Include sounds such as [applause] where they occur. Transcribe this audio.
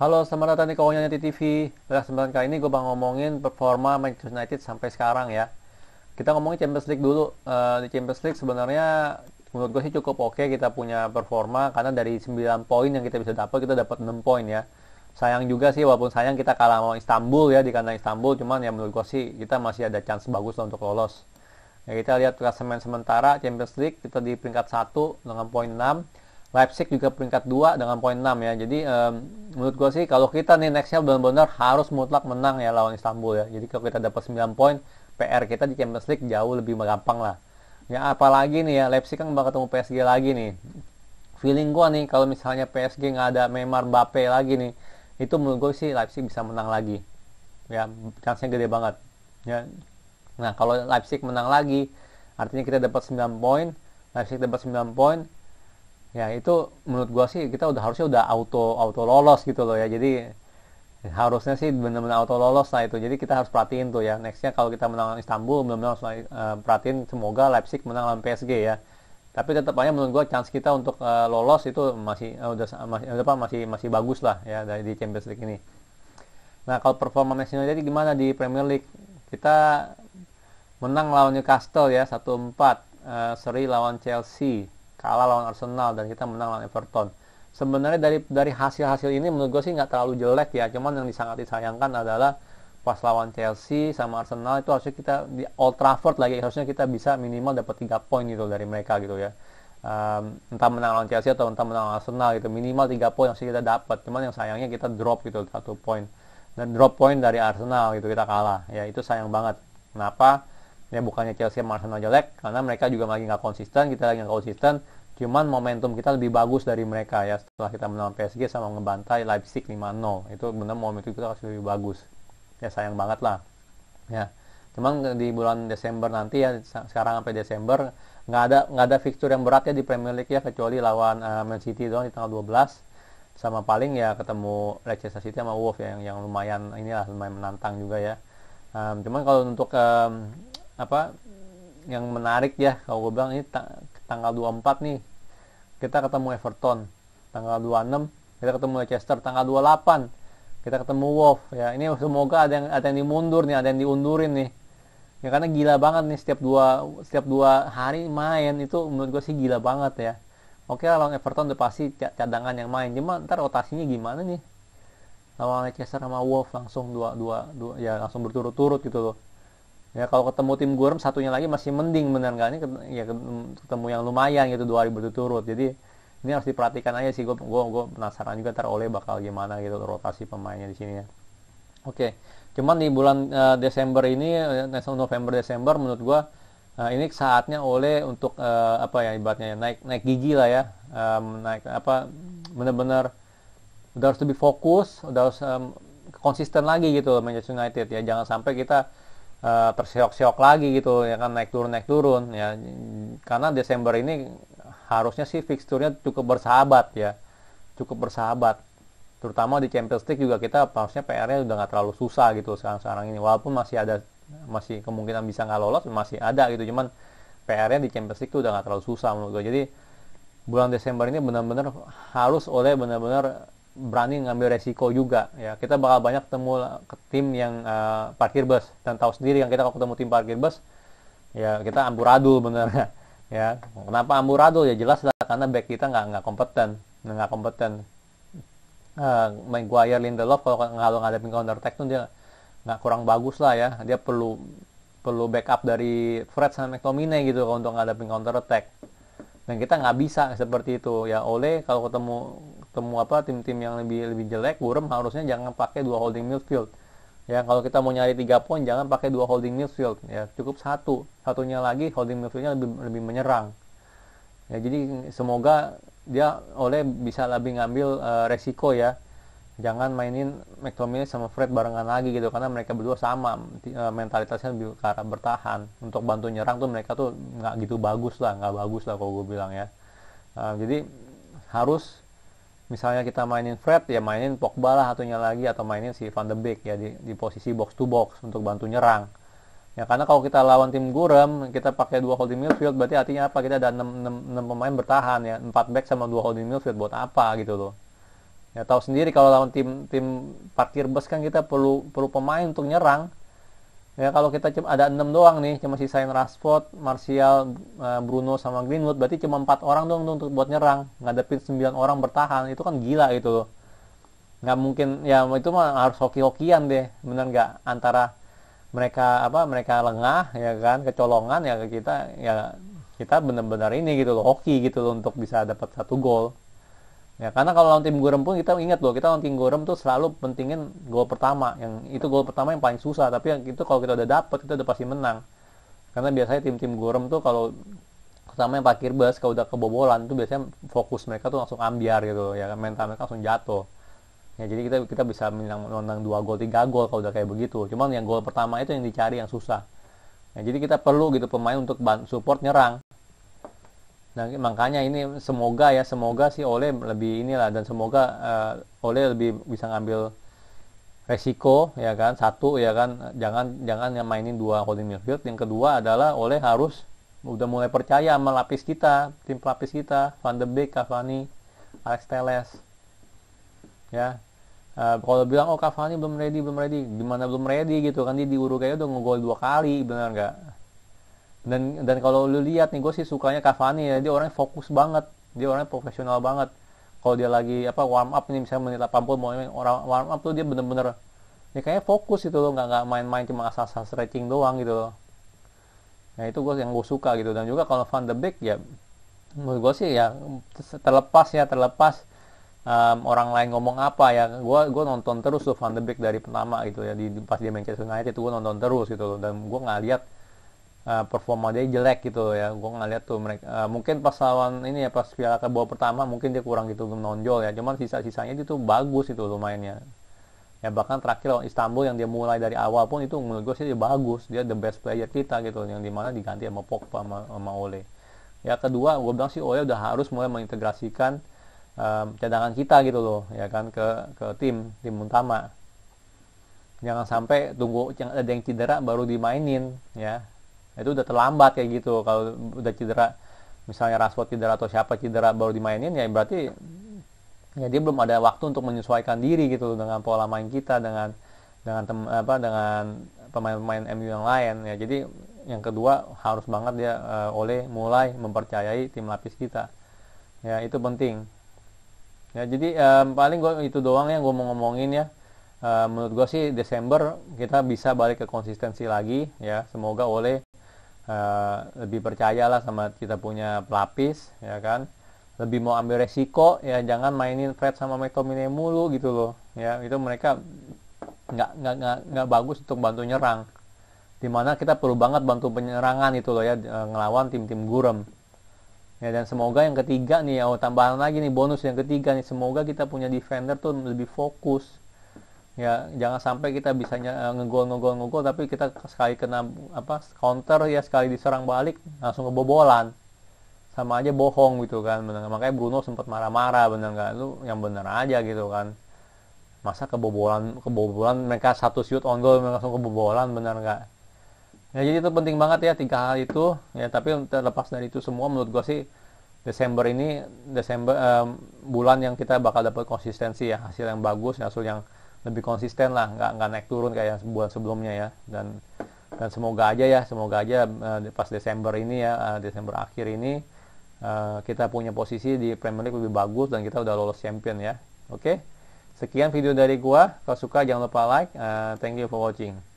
Halo, selamat datang di kawannya Neti TV. Pada kesempatan kali ini gue bang ngomongin performa Manchester United sampai sekarang ya. Kita ngomongin Champions League dulu. Uh, di Champions League sebenarnya menurut gue sih cukup oke okay kita punya performa karena dari 9 poin yang kita bisa dapat kita dapat 6 poin ya. Sayang juga sih walaupun sayang kita kalah sama Istanbul ya di kandang Istanbul cuman ya menurut gue sih kita masih ada chance bagus lah untuk lolos. Ya, kita lihat klasemen sementara Champions League kita di peringkat 1 dengan poin 6 Leipzig juga peringkat 2 dengan poin 6 ya. Jadi um, menurut gue sih kalau kita nih nextnya benar-benar harus mutlak menang ya lawan Istanbul ya. Jadi kalau kita dapat 9 poin, PR kita di Champions League jauh lebih gampang lah. Ya apalagi nih ya Leipzig kan bakal ketemu PSG lagi nih. Feeling gue nih kalau misalnya PSG nggak ada memar bape lagi nih, itu menurut gue sih Leipzig bisa menang lagi. Ya, chance gede banget. Ya. Nah, kalau Leipzig menang lagi, artinya kita dapat 9 poin, Leipzig dapat 9 poin, ya itu menurut gua sih kita udah harusnya udah auto auto lolos gitu loh ya jadi harusnya sih benar-benar auto lolos lah itu jadi kita harus perhatiin tuh ya nextnya kalau kita menang Istanbul benar-benar harus uh, perhatiin semoga Leipzig menang lawan PSG ya tapi tetap aja menurut gua chance kita untuk uh, lolos itu masih uh, udah masih apa masih masih bagus lah ya dari di Champions League ini nah kalau performa Manchester jadi gimana di Premier League kita menang lawan Newcastle ya satu empat uh, seri lawan Chelsea kalah lawan Arsenal dan kita menang lawan Everton sebenarnya dari dari hasil-hasil ini menurut gue sih nggak terlalu jelek ya cuman yang sangat disayangkan adalah pas lawan Chelsea sama Arsenal itu harusnya kita di Old Trafford lagi harusnya kita bisa minimal dapat 3 poin gitu dari mereka gitu ya um, entah menang lawan Chelsea atau entah menang lawan Arsenal gitu minimal 3 poin harusnya kita dapat cuman yang sayangnya kita drop gitu satu poin dan drop poin dari Arsenal gitu kita kalah ya itu sayang banget kenapa ya bukannya Chelsea sama Arsenal jelek karena mereka juga lagi nggak konsisten kita lagi nggak konsisten cuman momentum kita lebih bagus dari mereka ya setelah kita menang PSG sama ngebantai Leipzig 5-0 itu benar momentum kita harus lebih bagus ya sayang banget lah ya cuman di bulan Desember nanti ya sekarang sampai Desember nggak ada nggak ada fixture yang berat ya di Premier League ya kecuali lawan uh, Man City doang di tanggal 12 sama paling ya ketemu Leicester City sama Wolves ya, yang yang lumayan inilah lumayan menantang juga ya um, cuman kalau untuk um, apa yang menarik ya kalau gue bilang ini ta tanggal 24 nih kita ketemu Everton tanggal 26 kita ketemu Leicester tanggal 28 kita ketemu Wolf ya ini semoga ada yang ada yang dimundur nih ada yang diundurin nih ya karena gila banget nih setiap dua setiap dua hari main itu menurut gue sih gila banget ya oke lah lawan Everton udah pasti cadangan yang main cuma ntar rotasinya gimana nih lawan Leicester sama Wolf langsung dua dua dua ya langsung berturut-turut gitu loh ya kalau ketemu tim Gurem satunya lagi masih mending bener nggak ini ya ketemu yang lumayan gitu dua hari berturut-turut jadi ini harus diperhatikan aja sih gue gue gue penasaran juga ntar oleh bakal gimana gitu rotasi pemainnya di sini ya oke okay. cuman di bulan uh, Desember ini eh, November Desember menurut gue uh, ini saatnya oleh untuk uh, apa ya ibaratnya naik naik gigi lah ya um, naik apa bener-bener udah harus lebih fokus udah harus um, konsisten lagi gitu Manchester United ya jangan sampai kita uh, terseok-seok lagi gitu ya kan naik turun naik turun ya karena Desember ini harusnya sih fixturnya cukup bersahabat ya cukup bersahabat terutama di Champions League juga kita harusnya PR-nya udah nggak terlalu susah gitu sekarang-sekarang ini walaupun masih ada masih kemungkinan bisa nggak lolos masih ada gitu cuman PR-nya di Champions League tuh udah nggak terlalu susah menurut gue jadi bulan Desember ini benar-benar harus oleh benar-benar berani ngambil resiko juga ya kita bakal banyak ketemu ke tim yang uh, parkir bus dan tahu sendiri yang kita kalau ketemu tim parkir bus ya kita amburadul bener [laughs] ya kenapa amburadul ya jelas lah karena back kita nggak nggak kompeten nggak kompeten uh, eh, Maguire Lindelof kalau nggak ngadepin counter attack tuh dia nggak kurang bagus lah ya dia perlu perlu backup dari Fred sama McTominay gitu untuk nggak ada counter attack dan kita nggak bisa seperti itu ya oleh kalau ketemu ketemu apa tim-tim yang lebih lebih jelek Burem harusnya jangan pakai dua holding midfield ya kalau kita mau nyari tiga poin jangan pakai dua holding midfield ya cukup satu satunya lagi holding midfieldnya lebih lebih menyerang ya jadi semoga dia oleh bisa lebih ngambil uh, resiko ya jangan mainin McTominay sama Fred barengan lagi gitu karena mereka berdua sama eh, mentalitasnya lebih ke arah bertahan untuk bantu nyerang tuh mereka tuh nggak gitu bagus lah nggak bagus lah kalau gue bilang ya uh, jadi harus misalnya kita mainin Fred ya mainin Pogba lah satunya lagi atau mainin si Van de Beek ya di, di posisi box to box untuk bantu nyerang ya karena kalau kita lawan tim Gurem kita pakai dua holding midfield berarti artinya apa kita ada 6, 6, 6 pemain bertahan ya 4 back sama dua holding midfield buat apa gitu loh ya tahu sendiri kalau lawan tim tim parkir bus kan kita perlu perlu pemain untuk nyerang ya kalau kita cuma ada enam doang nih cuma sisain Rashford, Martial, eh, Bruno sama Greenwood berarti cuma empat orang dong untuk buat nyerang ngadepin sembilan orang bertahan itu kan gila itu loh nggak mungkin ya itu mah harus hoki-hokian deh bener nggak antara mereka apa mereka lengah ya kan kecolongan ya kita ya kita benar-benar ini gitu loh hoki gitu loh untuk bisa dapat satu gol Ya, karena kalau lawan tim Gorem pun kita ingat loh, kita lawan tim Gorem tuh selalu pentingin gol pertama. Yang itu gol pertama yang paling susah, tapi yang itu kalau kita udah dapet kita udah pasti menang. Karena biasanya tim-tim Gorem tuh kalau pertama yang parkir bus kalau udah kebobolan tuh biasanya fokus mereka tuh langsung ambiar gitu ya mental mereka langsung jatuh ya jadi kita kita bisa menang dua gol tiga gol kalau udah kayak begitu cuman yang gol pertama itu yang dicari yang susah ya, jadi kita perlu gitu pemain untuk support nyerang Nah, makanya ini semoga ya, semoga sih Oleh lebih inilah dan semoga uh, eh, oleh lebih bisa ngambil resiko ya kan. Satu ya kan, jangan jangan yang mainin dua holding midfield. Yang kedua adalah Oleh harus udah mulai percaya sama lapis kita, tim lapis kita, Van de Beek, Cavani, Alex Teles. Ya. Uh, kalau bilang oh Cavani belum ready, belum ready, gimana belum ready gitu kan dia di Uruguay udah ngegol dua kali, benar nggak? dan dan kalau lu lihat nih gue sih sukanya Cavani ya dia orangnya fokus banget dia orangnya profesional banget kalau dia lagi apa warm up nih misalnya menit 80 mau orang warm up tuh dia bener-bener ini kayaknya fokus itu loh nggak nggak main-main cuma asal-asal stretching doang gitu loh nah itu gue yang gue suka gitu dan juga kalau Van de Beek ya menurut gue sih ya terlepas ya terlepas um, orang lain ngomong apa ya gue gue nonton terus tuh Van de Beek dari pertama gitu ya di pas dia Manchester United itu gue nonton terus gitu loh dan gue nggak lihat Eh, performa dia jelek gitu ya gue ngeliat tuh mereka uh, eh, mungkin pas lawan ini ya pas Piala ke bawah pertama mungkin dia kurang gitu menonjol ya cuman sisa-sisanya itu bagus itu lumayannya ya bahkan terakhir lawan Istanbul yang dia mulai dari awal pun itu menurut gue sih dia bagus dia the best player kita gitu yang dimana diganti sama Pogba sama, sama Ole ya kedua gue bilang sih Ole udah harus mulai mengintegrasikan um, cadangan kita gitu loh ya kan ke ke tim tim utama jangan sampai tunggu ada yang cedera baru dimainin ya Nah, itu udah terlambat kayak gitu kalau udah cedera misalnya Rashford cedera atau siapa cedera baru dimainin ya berarti ya dia belum ada waktu untuk menyesuaikan diri gitu dengan pola main kita dengan dengan tem, apa dengan pemain-pemain MU yang lain ya jadi yang kedua harus banget dia e, eh, oleh mulai mempercayai tim lapis kita ya itu penting ya jadi e, paling gue itu doang yang gue mau ngomongin ya e, menurut gue sih Desember kita bisa balik ke konsistensi lagi ya semoga oleh uh, lebih percayalah sama kita punya pelapis ya kan lebih mau ambil resiko ya jangan mainin Fred sama McTominay mulu gitu loh ya itu mereka nggak nggak nggak bagus untuk bantu nyerang dimana kita perlu banget bantu penyerangan itu loh ya eh, ngelawan tim-tim gurem ya dan semoga yang ketiga nih ya oh, tambahan lagi nih bonus yang ketiga nih semoga kita punya defender tuh lebih fokus ya jangan sampai kita bisa eh, ngegol ngegol ngegol tapi kita sekali kena apa counter ya sekali diserang balik langsung kebobolan sama aja bohong gitu kan bener makanya Bruno sempat marah-marah bener nggak lu yang bener aja gitu kan masa kebobolan kebobolan mereka satu shoot on goal langsung kebobolan bener nggak ya jadi itu penting banget ya tiga hal itu ya tapi terlepas dari itu semua menurut gue sih Desember ini Desember um, bulan yang kita bakal dapat konsistensi ya hasil yang bagus hasil yang lebih konsisten lah nggak nggak naik turun kayak sebulan sebelumnya ya dan dan semoga aja ya semoga aja uh, pas Desember ini ya uh, Desember akhir ini uh, kita punya posisi di Premier League lebih bagus dan kita udah lolos champion ya oke okay? sekian video dari gua kalau suka jangan lupa like uh, thank you for watching